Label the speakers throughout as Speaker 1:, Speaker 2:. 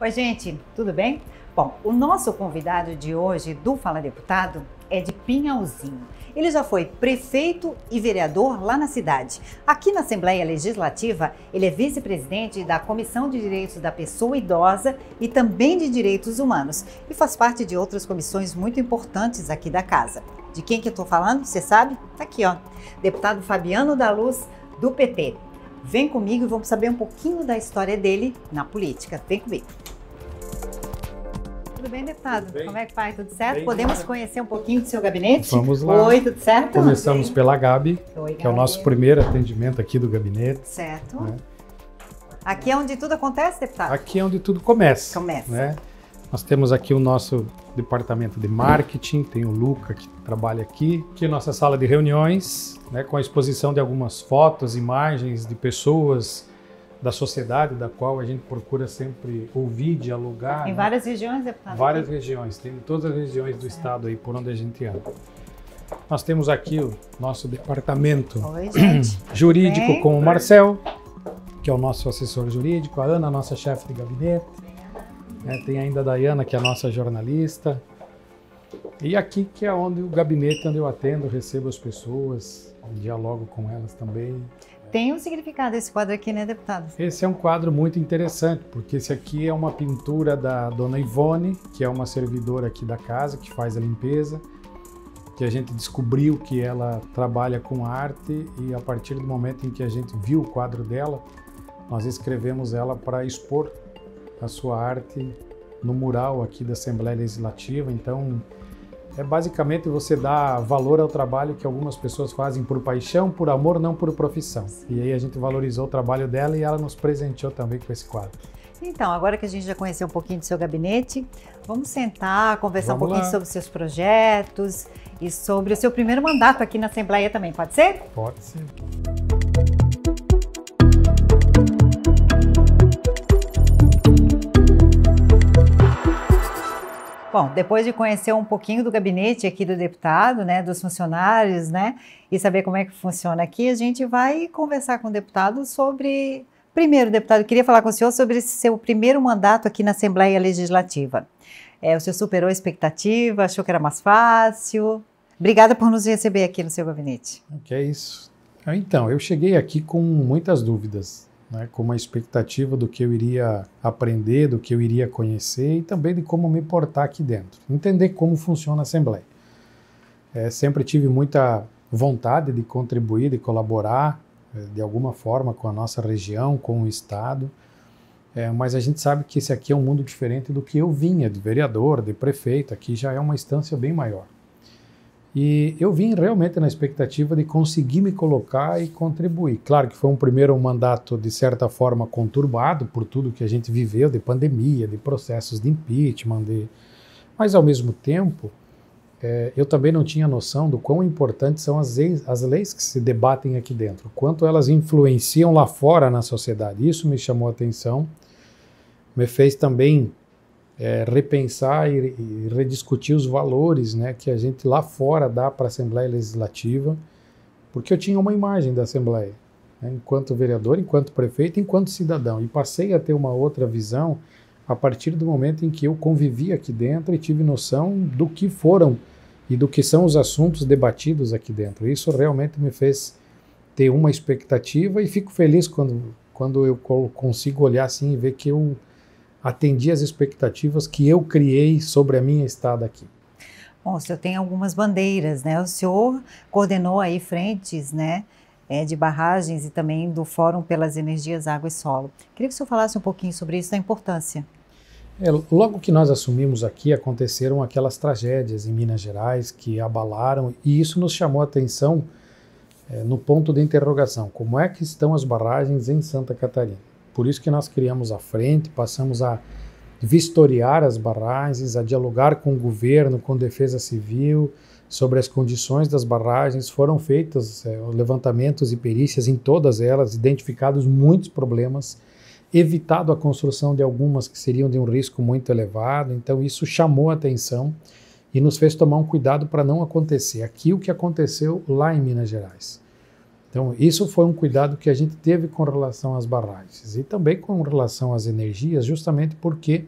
Speaker 1: Oi, gente, tudo bem? Bom, o nosso convidado de hoje do Fala Deputado é de Pinhalzinho. Ele já foi prefeito e vereador lá na cidade. Aqui na Assembleia Legislativa, ele é vice-presidente da Comissão de Direitos da Pessoa Idosa e também de Direitos Humanos e faz parte de outras comissões muito importantes aqui da casa. De quem que eu estou falando? Você sabe? Tá aqui, ó. Deputado Fabiano da Luz, do PT. Vem comigo e vamos saber um pouquinho da história dele na política. Vem comigo. Tudo bem, deputado? Tudo bem. Como é que vai? Tudo certo? Bem, Podemos né? conhecer um pouquinho do seu gabinete? Vamos lá. Oi, tudo certo? Começamos Oi.
Speaker 2: pela Gabi, Oi, que é o nosso primeiro atendimento aqui do gabinete.
Speaker 1: Certo. Né? Aqui é onde tudo acontece, deputado? Aqui
Speaker 2: é onde tudo começa. Começa. Né? Nós temos aqui o nosso departamento de marketing, tem o Luca que trabalha aqui, que é nossa sala de reuniões, né, com a exposição de algumas fotos, imagens de pessoas da sociedade, da qual a gente procura sempre ouvir, dialogar. Em né?
Speaker 1: várias regiões, deputado? Várias
Speaker 2: aqui. regiões, tem em todas as regiões do é. estado aí por onde a gente anda. Nós temos aqui o nosso departamento Oi, jurídico Bem, com o Marcel, que é o nosso assessor jurídico, a Ana, nossa chefe de gabinete, é, tem ainda a Dayana, que é a nossa jornalista. E aqui que é onde o gabinete onde eu atendo, recebo as pessoas, dialogo com elas também.
Speaker 1: Tem um significado esse quadro aqui, né, deputado?
Speaker 2: Esse é um quadro muito interessante, porque esse aqui é uma pintura da dona Ivone, que é uma servidora aqui da casa, que faz a limpeza, que a gente descobriu que ela trabalha com arte e a partir do momento em que a gente viu o quadro dela, nós escrevemos ela para expor a sua arte no mural aqui da Assembleia Legislativa. Então, é basicamente você dar valor ao trabalho que algumas pessoas fazem por paixão, por amor, não por profissão. E aí a gente valorizou o trabalho dela e ela nos presenteou também com esse quadro.
Speaker 1: Então, agora que a gente já conheceu um pouquinho do seu gabinete, vamos sentar, conversar vamos um pouquinho lá. sobre seus projetos e sobre o seu primeiro mandato aqui na Assembleia também, pode ser? Pode ser. Bom, depois de conhecer um pouquinho do gabinete aqui do deputado, né, dos funcionários, né, e saber como é que funciona aqui, a gente vai conversar com o deputado sobre. Primeiro, deputado, eu queria falar com o senhor sobre esse seu primeiro mandato aqui na Assembleia Legislativa. É, o senhor superou a expectativa, achou que era mais fácil. Obrigada por nos receber aqui no seu gabinete.
Speaker 2: Que é isso. Então, eu cheguei aqui com muitas dúvidas né, com uma expectativa do que eu iria aprender, do que eu iria conhecer e também de como me portar aqui dentro. Entender como funciona a Assembleia. É, sempre tive muita vontade de contribuir, de colaborar é, de alguma forma com a nossa região, com o Estado. É, mas a gente sabe que esse aqui é um mundo diferente do que eu vinha de vereador, de prefeito. Aqui já é uma instância bem maior. E eu vim realmente na expectativa de conseguir me colocar e contribuir. Claro que foi um primeiro mandato, de certa forma, conturbado por tudo que a gente viveu de pandemia, de processos de impeachment. De... Mas, ao mesmo tempo, é, eu também não tinha noção do quão importantes são as leis, as leis que se debatem aqui dentro, quanto elas influenciam lá fora na sociedade. Isso me chamou a atenção, me fez também é, repensar e, e, rediscutir os valores né, que a gente lá fora dá para a Assembleia Legislativa, porque eu tinha uma imagem da Assembleia, né, enquanto vereador, enquanto prefeito, enquanto cidadão, e passei a ter uma outra visão a partir do momento em que eu convivi aqui dentro e tive noção do que foram e do que são os assuntos debatidos aqui dentro. Isso realmente me fez ter uma expectativa e fico feliz quando, quando eu consigo olhar assim e ver que eu atendi as expectativas que eu criei sobre a minha estada aqui?
Speaker 1: Bom, o senhor tem algumas bandeiras, né? O senhor coordenou aí frentes, né? É, de barragens e também do Fórum pelas Energias Água e Solo. Queria que o senhor falasse um pouquinho sobre isso, da importância.
Speaker 2: É, logo que nós assumimos aqui, aconteceram aquelas tragédias em Minas Gerais que abalaram e isso nos chamou a atenção é, no ponto de interrogação: como é que estão as barragens em Santa Catarina? Por isso que nós criamos a frente, passamos a vistoriar as barragens, a dialogar com o governo, com a defesa civil, sobre as condições das barragens. Foram feitos é, levantamentos e perícias em todas elas, identificados muitos problemas, evitado a construção de algumas que seriam de um risco muito elevado. Então, isso chamou a atenção e nos fez tomar um cuidado para não acontecer aqui o que aconteceu lá em Minas Gerais. Então, isso foi um cuidado que a gente teve com relação às barragens e também com relação às energias, justamente porque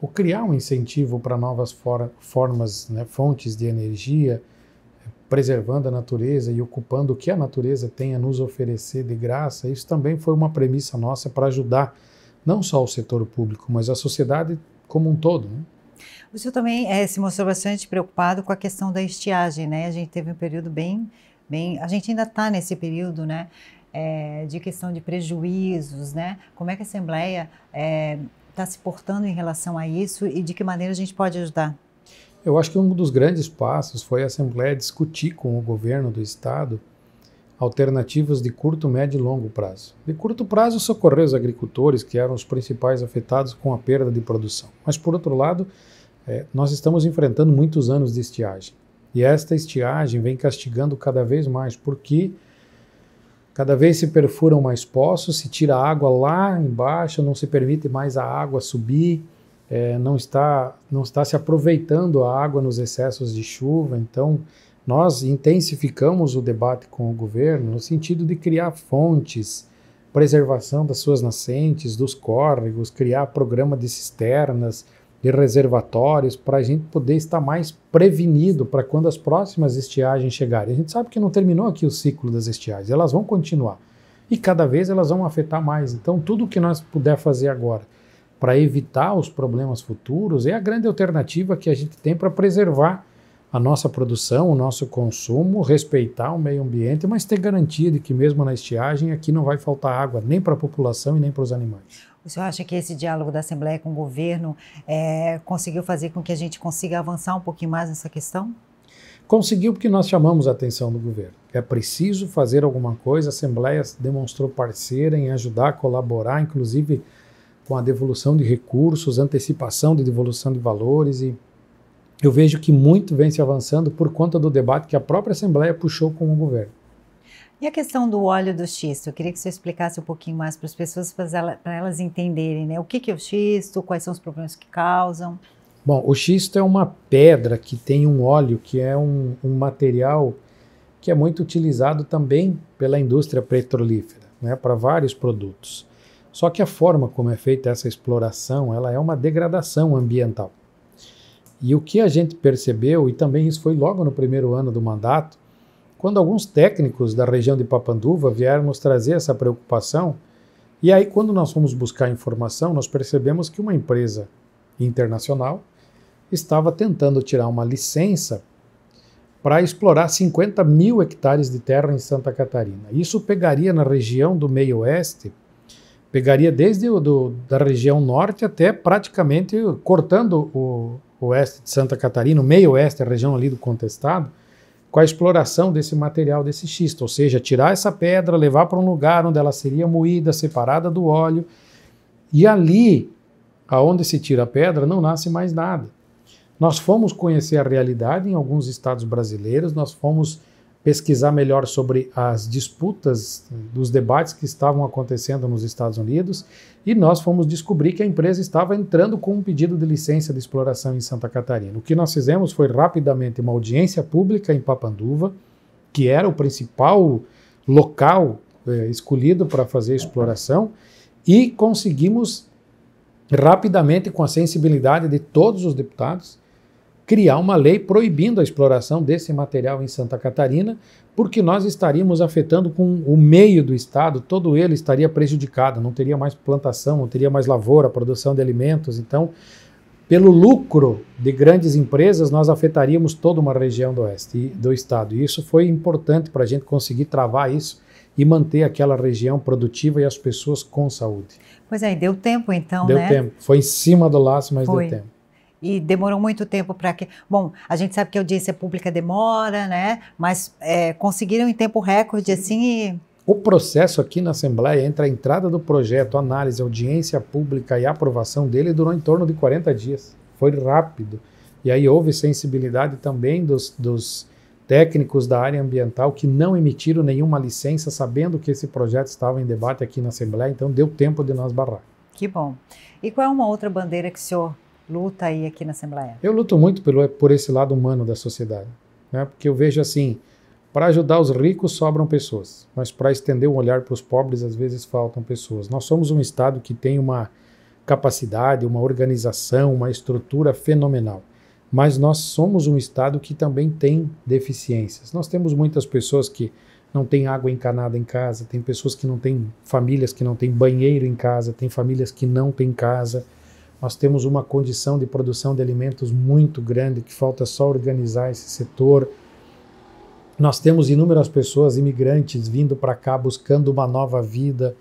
Speaker 2: o criar um incentivo para novas for formas, né, fontes de energia, preservando a natureza e ocupando o que a natureza tem a nos oferecer de graça, isso também foi uma premissa nossa para ajudar não só o setor público, mas a sociedade como um todo. Né?
Speaker 1: O senhor também é, se mostrou bastante preocupado com a questão da estiagem, né? A gente teve um período bem bem. A gente ainda está nesse período, né? É, de questão de prejuízos, né? Como é que a Assembleia está é, tá se portando em relação a isso e de que maneira a gente pode ajudar?
Speaker 2: Eu acho que um dos grandes passos foi a Assembleia discutir com o governo do Estado alternativas de curto, médio e longo prazo. De curto prazo, socorrer os agricultores, que eram os principais afetados com a perda de produção. Mas, por outro lado, é, nós estamos enfrentando muitos anos de estiagem. E esta estiagem vem castigando cada vez mais, porque cada vez se perfuram mais poços, se tira água lá embaixo, não se permite mais a água subir, é, não, está, não está se aproveitando a água nos excessos de chuva. Então, nós intensificamos o debate com o governo no sentido de criar fontes, preservação das suas nascentes, dos córregos, criar programa de cisternas de reservatórios para a gente poder estar mais prevenido para quando as próximas estiagens chegarem. A gente sabe que não terminou aqui o ciclo das estiagens, elas vão continuar e cada vez elas vão afetar mais. Então, tudo que nós puder fazer agora para evitar os problemas futuros é a grande alternativa que a gente tem para preservar a nossa produção, o nosso consumo, respeitar o meio ambiente, mas ter garantia de que mesmo na estiagem aqui não vai faltar água nem para a população e nem para os animais.
Speaker 1: O senhor acha que esse diálogo da Assembleia com o governo é, conseguiu fazer com que a gente consiga avançar um pouquinho mais nessa questão?
Speaker 2: Conseguiu porque nós chamamos a atenção do governo. É preciso fazer alguma coisa, a Assembleia demonstrou parceira em ajudar, colaborar, inclusive com a devolução de recursos, antecipação de devolução de valores e eu vejo que muito vem se avançando por conta do debate que a própria Assembleia puxou com o governo.
Speaker 1: E a questão do óleo do xisto? Eu queria que você explicasse um pouquinho mais para as pessoas, para elas entenderem, né? O que, é o xisto, quais são os problemas que causam?
Speaker 2: Bom, o xisto é uma pedra que tem um óleo, que é um, um material que é muito utilizado também pela indústria petrolífera, né? Para vários produtos. Só que a forma como é feita essa exploração, ela é uma degradação ambiental. E o que a gente percebeu, e também isso foi logo no primeiro ano do mandato, quando alguns técnicos da região de Papanduva vieram nos trazer essa preocupação, e aí quando nós fomos buscar informação, nós percebemos que uma empresa internacional estava tentando tirar uma licença para explorar 50 mil hectares de terra em Santa Catarina. Isso pegaria na região do meio-oeste, pegaria desde o, do, da região norte até praticamente cortando o oeste de Santa Catarina, o meio-oeste, a região ali do contestado, com a exploração desse material, desse xisto, ou seja, tirar essa pedra, levar para um lugar onde ela seria moída, separada do óleo, e ali, aonde se tira a pedra, não nasce mais nada. Nós fomos conhecer a realidade em alguns estados brasileiros, nós fomos pesquisar melhor sobre as disputas dos debates que estavam acontecendo nos Estados Unidos e nós fomos descobrir que a empresa estava entrando com um pedido de licença de exploração em Santa Catarina. O que nós fizemos foi rapidamente uma audiência pública em Papanduva, que era o principal local é, escolhido para fazer a exploração, e conseguimos rapidamente, com a sensibilidade de todos os deputados, criar uma lei proibindo a exploração desse material em Santa Catarina, porque nós estaríamos afetando com o meio do estado, todo ele estaria prejudicado, não teria mais plantação, não teria mais lavoura, produção de alimentos. Então, pelo lucro de grandes empresas, nós afetaríamos toda uma região do oeste do estado. E isso foi importante para a gente conseguir travar isso e manter aquela região produtiva e as pessoas com saúde.
Speaker 1: Pois é, deu tempo então, deu né? Deu tempo.
Speaker 2: Foi em cima do laço, mas foi. deu tempo
Speaker 1: e demorou muito tempo para que. Bom, a gente sabe que a audiência pública demora, né? Mas é, conseguiram em tempo recorde, assim. E...
Speaker 2: O processo aqui na Assembleia, entre a entrada do projeto, análise, audiência pública e aprovação dele, durou em torno de 40 dias. Foi rápido. E aí houve sensibilidade também dos, dos técnicos da área ambiental que não emitiram nenhuma licença, sabendo que esse projeto estava em debate aqui na Assembleia, então deu tempo de nós barrar.
Speaker 1: Que bom. E qual é uma outra bandeira que o senhor luta aí aqui na Assembleia?
Speaker 2: Eu luto muito pelo, por esse lado humano da sociedade, né? porque eu vejo assim, para ajudar os ricos sobram pessoas, mas para estender o um olhar para os pobres às vezes faltam pessoas. Nós somos um estado que tem uma capacidade, uma organização, uma estrutura fenomenal, mas nós somos um estado que também tem deficiências. Nós temos muitas pessoas que não têm água encanada em casa, tem pessoas que não têm famílias que não têm banheiro em casa, tem famílias que não têm casa. Nós temos uma condição de produção de alimentos muito grande, que falta só organizar esse setor. Nós temos inúmeras pessoas, imigrantes, vindo para cá buscando uma nova vida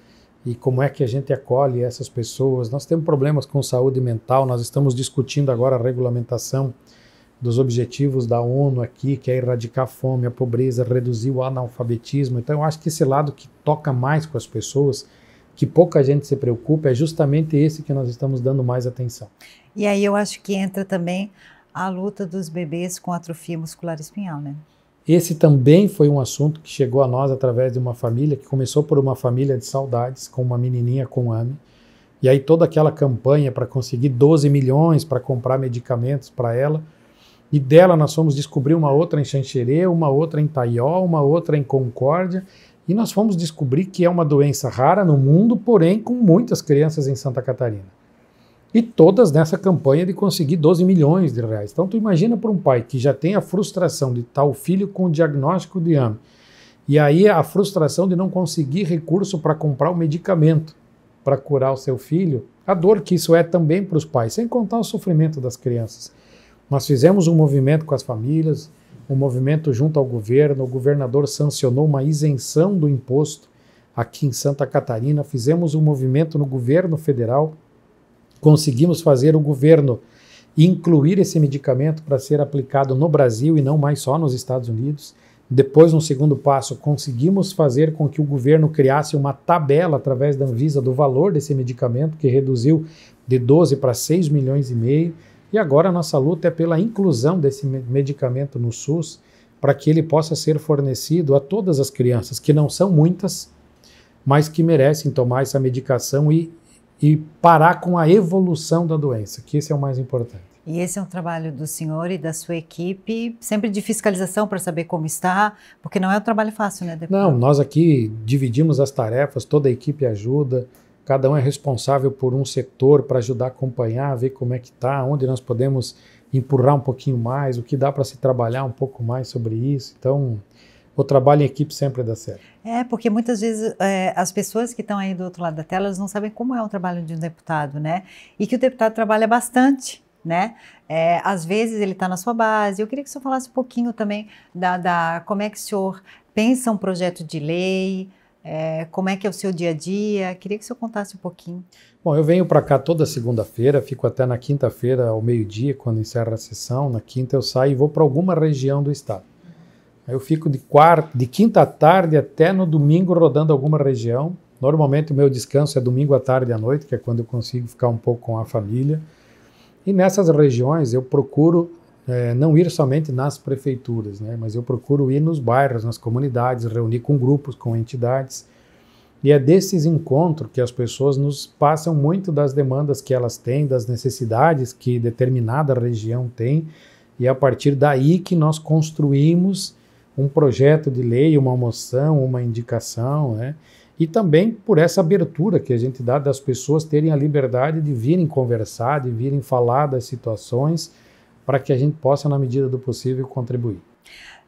Speaker 2: e como é que a gente acolhe essas pessoas. Nós temos problemas com saúde mental, nós estamos discutindo agora a regulamentação dos objetivos da ONU aqui, que é erradicar a fome, a pobreza, reduzir o analfabetismo. Então, eu acho que esse lado que toca mais com as pessoas que pouca gente se preocupa, é justamente esse que nós estamos dando mais atenção.
Speaker 1: E aí eu acho que entra também a luta dos bebês com atrofia muscular espinhal, né?
Speaker 2: Esse também foi um assunto que chegou a nós através de uma família, que começou por uma família de saudades, com uma menininha com AME. E aí toda aquela campanha para conseguir 12 milhões para comprar medicamentos para ela. E dela nós fomos descobrir uma outra em Xanxerê, uma outra em Taió, uma outra em Concórdia. E nós fomos descobrir que é uma doença rara no mundo, porém com muitas crianças em Santa Catarina. E todas nessa campanha de conseguir 12 milhões de reais. Então tu imagina para um pai que já tem a frustração de estar o filho com o diagnóstico de AME, e aí a frustração de não conseguir recurso para comprar o medicamento para curar o seu filho, a dor que isso é também para os pais, sem contar o sofrimento das crianças. Nós fizemos um movimento com as famílias, um movimento junto ao governo, o governador sancionou uma isenção do imposto aqui em Santa Catarina, fizemos um movimento no governo federal, conseguimos fazer o governo incluir esse medicamento para ser aplicado no Brasil e não mais só nos Estados Unidos. Depois, no segundo passo, conseguimos fazer com que o governo criasse uma tabela através da Anvisa do valor desse medicamento, que reduziu de 12 para 6 milhões e meio. E agora nossa luta é pela inclusão desse medicamento no SUS para que ele possa ser fornecido a todas as crianças, que não são muitas, mas que merecem tomar essa medicação e, e parar com a evolução da doença, que esse é o mais importante.
Speaker 1: E esse é um trabalho do senhor e da sua equipe, sempre de fiscalização para saber como está, porque não é um trabalho fácil, né, deputado? Não,
Speaker 2: nós aqui dividimos as tarefas, toda a equipe ajuda. Cada um é responsável por um setor para ajudar a acompanhar, ver como é que está, onde nós podemos empurrar um pouquinho mais, o que dá para se trabalhar um pouco mais sobre isso. Então, o trabalho em equipe sempre dá certo.
Speaker 1: É, porque muitas vezes é, as pessoas que estão aí do outro lado da tela, elas não sabem como é o trabalho de um deputado, né? E que o deputado trabalha bastante, né? É, às vezes ele está na sua base. Eu queria que o senhor falasse um pouquinho também da, da como é que o senhor pensa um projeto de lei, é, como é que é o seu dia a dia? Queria que o senhor contasse um pouquinho.
Speaker 2: Bom, eu venho para cá toda segunda-feira, fico até na quinta-feira ao meio-dia, quando encerra a sessão. Na quinta eu saio e vou para alguma região do estado. Aí eu fico de, quarta, de quinta à tarde até no domingo rodando alguma região. Normalmente o meu descanso é domingo à tarde à noite, que é quando eu consigo ficar um pouco com a família. E nessas regiões eu procuro é, não ir somente nas prefeituras, né? mas eu procuro ir nos bairros, nas comunidades, reunir com grupos, com entidades. E é desses encontros que as pessoas nos passam muito das demandas que elas têm, das necessidades que determinada região tem, e é a partir daí que nós construímos um projeto de lei, uma moção, uma indicação, né? e também por essa abertura que a gente dá das pessoas terem a liberdade de virem conversar, de virem falar das situações para que a gente possa, na medida do possível, contribuir.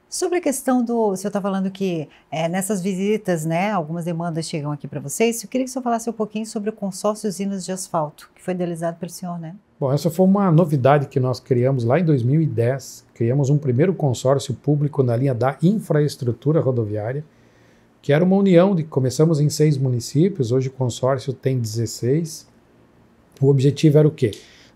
Speaker 1: Sobre a questão do. O senhor está falando que é, nessas visitas, né, algumas demandas chegam aqui para vocês. Eu queria que o senhor falasse um pouquinho sobre o consórcio Usinas de Asfalto, que foi idealizado pelo senhor, né?
Speaker 2: Bom, essa foi uma novidade que nós criamos lá em 2010. Criamos um primeiro consórcio público na linha da infraestrutura rodoviária, que era uma união de. Começamos em seis municípios, hoje o consórcio tem 16. O objetivo era o quê?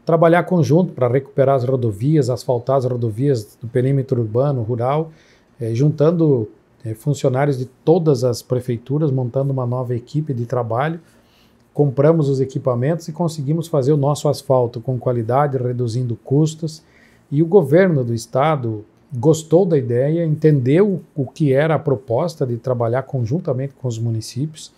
Speaker 2: trabalhar conjunto para recuperar as rodovias, asfaltar as rodovias do perímetro urbano, rural, eh, juntando eh, funcionários de todas as prefeituras, montando uma nova equipe de trabalho. Compramos os equipamentos e conseguimos fazer o nosso asfalto com qualidade, reduzindo custos. E o governo do estado gostou da ideia, entendeu o que era a proposta de trabalhar conjuntamente com os municípios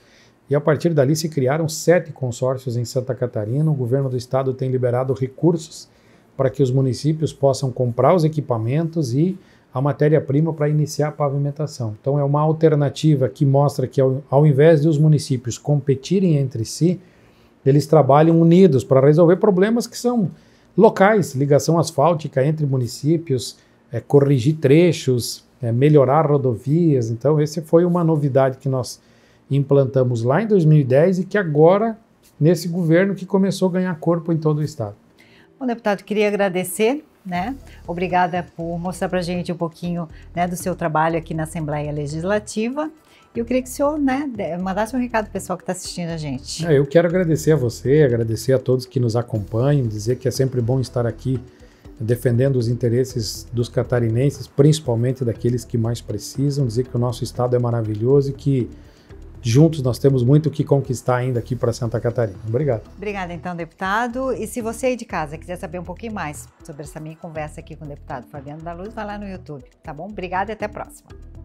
Speaker 2: e a partir dali se criaram sete consórcios em Santa Catarina. O governo do estado tem liberado recursos para que os municípios possam comprar os equipamentos e a matéria-prima para iniciar a pavimentação. Então, é uma alternativa que mostra que, ao, ao invés de os municípios competirem entre si, eles trabalham unidos para resolver problemas que são locais ligação asfáltica entre municípios, é, corrigir trechos, é, melhorar rodovias. Então, essa foi uma novidade que nós implantamos lá em 2010 e que agora, nesse governo, que começou a ganhar corpo em todo o Estado.
Speaker 1: Bom, deputado, queria agradecer né? Obrigada por mostrar para a gente um pouquinho né, do seu trabalho aqui na Assembleia Legislativa. E eu queria que o senhor né, mandasse um recado pessoal que está assistindo a gente. É,
Speaker 2: eu quero agradecer a você, agradecer a todos que nos acompanham, dizer que é sempre bom estar aqui defendendo os interesses dos catarinenses, principalmente daqueles que mais precisam, dizer que o nosso estado é maravilhoso e que juntos nós temos muito o que conquistar ainda aqui para Santa Catarina. Obrigado.
Speaker 1: Obrigada, então, deputado. E se você aí de casa quiser saber um pouquinho mais sobre essa minha conversa aqui com o deputado Fabiano da Luz, vai lá no YouTube, tá bom? Obrigada e até a próxima.